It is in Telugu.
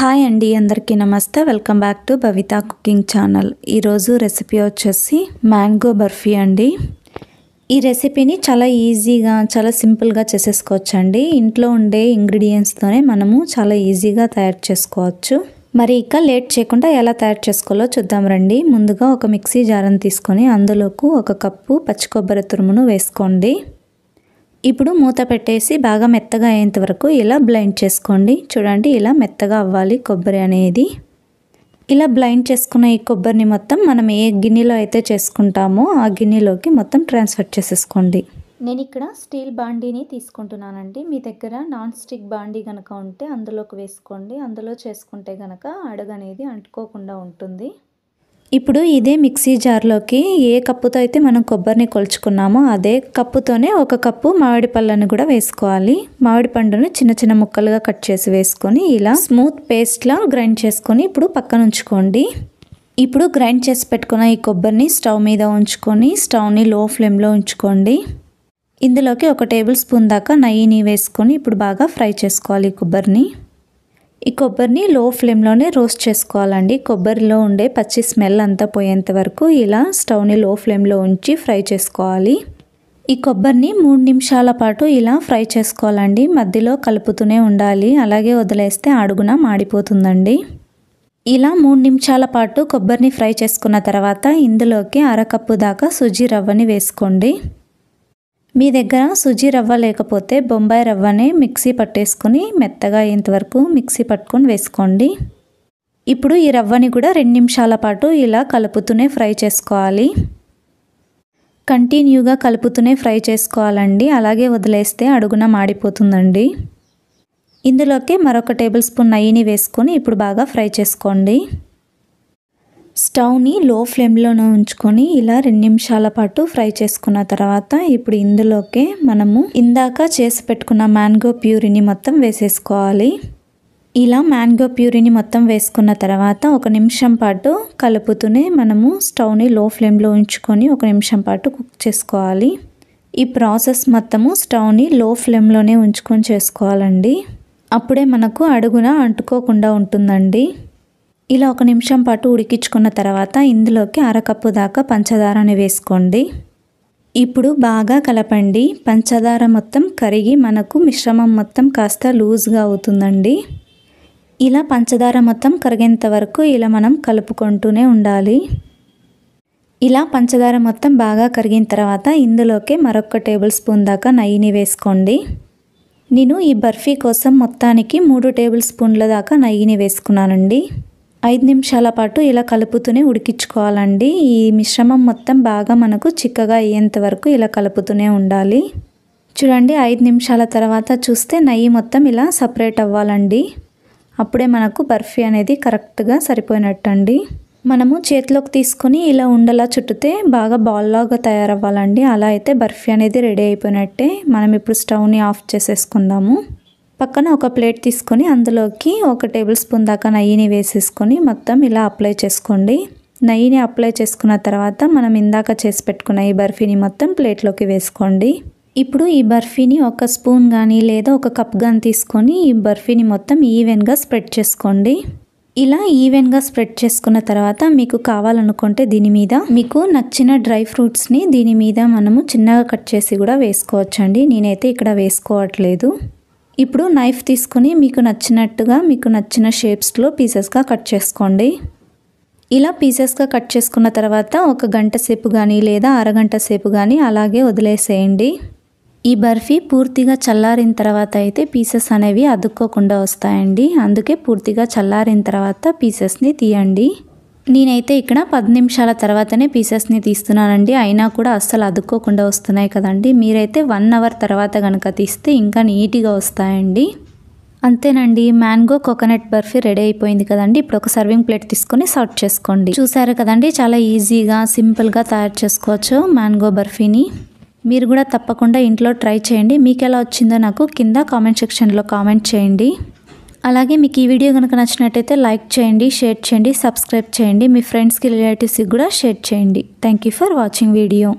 హాయ్ అండి అందరికీ నమస్తే welcome back to Bavitha cooking channel ఈరోజు రెసిపీ వచ్చేసి మ్యాంగో బర్ఫీ అండి ఈ రెసిపీని చాలా ఈజీగా చాలా సింపుల్గా చేసేసుకోవచ్చు అండి ఇంట్లో ఉండే ఇంగ్రీడియంట్స్తోనే మనము చాలా ఈజీగా తయారు చేసుకోవచ్చు మరి ఇక లేట్ చేయకుండా ఎలా తయారు చేసుకోవాలో చూద్దాం రండి ముందుగా ఒక మిక్సీ జారం తీసుకొని అందులోకి ఒక కప్పు పచ్చి కొబ్బరి తురుమును వేసుకోండి ఇప్పుడు మూత పెట్టేసి బాగా మెత్తగా అయ్యేంత వరకు ఇలా బ్లైండ్ చేసుకోండి చూడండి ఇలా మెత్తగా అవ్వాలి కొబ్బరి అనేది ఇలా బ్లైండ్ చేసుకున్న ఈ కొబ్బరిని మొత్తం మనం ఏ గిన్నెలో అయితే చేసుకుంటామో ఆ గిన్నెలోకి మొత్తం ట్రాన్స్ఫర్ చేసేసుకోండి నేను ఇక్కడ స్టీల్ బాండీని తీసుకుంటున్నానండి మీ దగ్గర నాన్ స్టిక్ బాండీ కనుక ఉంటే అందులోకి వేసుకోండి అందులో చేసుకుంటే కనుక అడగనేది అంటుకోకుండా ఉంటుంది ఇప్పుడు ఇదే మిక్సీ జార్లోకి ఏ కప్పుతో అయితే మనం కొబ్బరిని కొలుచుకున్నామో అదే కప్పుతోనే ఒక కప్పు మామిడి పళ్ళను కూడా వేసుకోవాలి మామిడి పండును చిన్న చిన్న ముక్కలుగా కట్ చేసి వేసుకొని ఇలా స్మూత్ పేస్ట్లా గ్రైండ్ చేసుకొని ఇప్పుడు పక్కన ఉంచుకోండి ఇప్పుడు గ్రైండ్ చేసి పెట్టుకున్న ఈ కొబ్బరిని స్టవ్ మీద ఉంచుకొని స్టవ్ని లో ఫ్లేమ్లో ఉంచుకోండి ఇందులోకి ఒక టేబుల్ స్పూన్ దాకా నెయ్యిని వేసుకొని ఇప్పుడు బాగా ఫ్రై చేసుకోవాలి కొబ్బరిని ఈ కొబ్బరిని లో ఫ్లేమ్లోనే రోస్ట్ చేసుకోవాలండి కొబ్బరిలో ఉండే పచ్చి స్మెల్ అంతా పోయేంత వరకు ఇలా స్టవ్ని లో ఫ్లేమ్లో ఉంచి ఫ్రై చేసుకోవాలి ఈ కొబ్బరిని మూడు నిమిషాల పాటు ఇలా ఫ్రై చేసుకోవాలండి మధ్యలో కలుపుతూనే ఉండాలి అలాగే వదిలేస్తే అడుగున మాడిపోతుందండి ఇలా మూడు నిమిషాల పాటు కొబ్బరిని ఫ్రై చేసుకున్న తర్వాత ఇందులోకి అరకప్పు దాకా సుజీ రవ్వని వేసుకోండి మీ దగ్గర సుజీ రవ్వ లేకపోతే బొంబాయి రవ్వని మిక్సీ పట్టేసుకుని మెత్తగా అయ్యేంతవరకు మిక్సీ పట్టుకొని వేసుకోండి ఇప్పుడు ఈ రవ్వని కూడా రెండు నిమిషాల పాటు ఇలా కలుపుతూనే ఫ్రై చేసుకోవాలి కంటిన్యూగా కలుపుతూనే ఫ్రై చేసుకోవాలండి అలాగే వదిలేస్తే అడుగున మాడిపోతుందండి ఇందులోకి మరొక టేబుల్ స్పూన్ నెయ్యిని వేసుకొని ఇప్పుడు బాగా ఫ్రై చేసుకోండి స్టవ్ని లో ఫ్లేమ్లోనే ఉంచుకొని ఇలా రెండు నిమిషాల పాటు ఫ్రై చేసుకున్న తర్వాత ఇప్పుడు ఇందులోకే మనము ఇందాక చేసి పెట్టుకున్న మ్యాంగో ప్యూరిని మొత్తం వేసేసుకోవాలి ఇలా మ్యాంగో ప్యూరిని మొత్తం వేసుకున్న తర్వాత ఒక నిమిషం పాటు కలుపుతూనే మనము స్టవ్ని లో ఫ్లేమ్లో ఉంచుకొని ఒక నిమిషం పాటు కుక్ చేసుకోవాలి ఈ ప్రాసెస్ మొత్తము స్టవ్ని లో ఫ్లేమ్లోనే ఉంచుకొని చేసుకోవాలండి అప్పుడే మనకు అడుగున అంటుకోకుండా ఉంటుందండి ఇలా ఒక నిమిషం పాటు ఉడికించుకున్న తర్వాత ఇందులోకి అరకప్పు దాకా పంచదారని వేసుకోండి ఇప్పుడు బాగా కలపండి పంచదార మొత్తం కరిగి మనకు మిశ్రమం మొత్తం కాస్త లూజ్గా అవుతుందండి ఇలా పంచదార మొత్తం కరిగేంత వరకు ఇలా మనం కలుపుకుంటూనే ఉండాలి ఇలా పంచదార మొత్తం బాగా కరిగిన తర్వాత ఇందులోకి మరొక టేబుల్ స్పూన్ దాకా నయ్యిని వేసుకోండి నేను ఈ బర్ఫీ కోసం మొత్తానికి మూడు టేబుల్ స్పూన్ల దాకా నయ్యిని వేసుకున్నానండి ఐదు నిమిషాల పాటు ఇలా కలుపుతూనే ఉడికించుకోవాలండి ఈ మిశ్రమం మొత్తం బాగా మనకు చిక్కగా అయ్యేంత వరకు ఇలా కలుపుతూనే ఉండాలి చూడండి ఐదు నిమిషాల తర్వాత చూస్తే నెయ్యి మొత్తం ఇలా సపరేట్ అవ్వాలండి అప్పుడే మనకు బర్ఫీ అనేది కరెక్ట్గా సరిపోయినట్టండి మనము చేతిలోకి తీసుకుని ఇలా ఉండలా చుట్టితే బాగా బాల్లాగా తయారవ్వాలండి అలా అయితే బర్ఫీ అనేది రెడీ అయిపోయినట్టే మనం ఇప్పుడు స్టవ్ని ఆఫ్ చేసేసుకుందాము పక్కన ఒక ప్లేట్ తీసుకొని అందులోకి ఒక టేబుల్ స్పూన్ దాకా నెయ్యిని వేసేసుకొని మొత్తం ఇలా అప్లై చేసుకోండి నెయ్యిని అప్లై చేసుకున్న తర్వాత మనం ఇందాక చేసి పెట్టుకున్న ఈ బర్ఫీని మొత్తం ప్లేట్లోకి వేసుకోండి ఇప్పుడు ఈ బర్ఫీని ఒక స్పూన్ కానీ లేదా ఒక కప్ కానీ తీసుకొని ఈ బర్ఫీని మొత్తం ఈవెన్గా స్ప్రెడ్ చేసుకోండి ఇలా ఈవెన్గా స్ప్రెడ్ చేసుకున్న తర్వాత మీకు కావాలనుకుంటే దీని మీద మీకు నచ్చిన డ్రై ఫ్రూట్స్ని దీని మీద మనము చిన్నగా కట్ చేసి కూడా వేసుకోవచ్చండి నేనైతే ఇక్కడ వేసుకోవట్లేదు ఇప్పుడు నైఫ్ తీసుకొని మీకు నచ్చినట్టుగా మీకు నచ్చిన షేప్స్లో పీసెస్గా కట్ చేసుకోండి ఇలా పీసెస్గా కట్ చేసుకున్న తర్వాత ఒక గంట సేపు కానీ లేదా అరగంట సేపు కానీ అలాగే వదిలేసేయండి ఈ బర్ఫీ పూర్తిగా చల్లారిన తర్వాత అయితే పీసెస్ అనేవి అదుక్కోకుండా వస్తాయండి అందుకే పూర్తిగా చల్లారిన తర్వాత పీసెస్ని తీయండి నేనైతే ఇక్కడ పది నిమిషాల తర్వాతనే పీసెస్ని తీస్తున్నానండి అయినా కూడా అస్సలు అదుక్కోకుండా వస్తున్నాయి కదండి మీరైతే వన్ అవర్ తర్వాత కనుక తీస్తే ఇంకా నీట్గా వస్తాయండి అంతేనండి మ్యాంగో కోకోనట్ బర్ఫీ రెడీ అయిపోయింది కదండి ఇప్పుడు ఒక సర్వింగ్ ప్లేట్ తీసుకొని సర్వ్ చేసుకోండి చూసారు కదండి చాలా ఈజీగా సింపుల్గా తయారు చేసుకోవచ్చు మ్యాంగో బర్ఫీని మీరు కూడా తప్పకుండా ఇంట్లో ట్రై చేయండి మీకు ఎలా వచ్చిందో నాకు కింద కామెంట్ సెక్షన్లో కామెంట్ చేయండి అలాగే మీకు ఈ వీడియో కనుక నచ్చినట్టయితే లైక్ చేయండి షేర్ చేయండి సబ్స్క్రైబ్ చేయండి మీ ఫ్రెండ్స్కి రిలేటివ్స్కి కూడా షేర్ చేయండి థ్యాంక్ ఫర్ వాచింగ్ వీడియో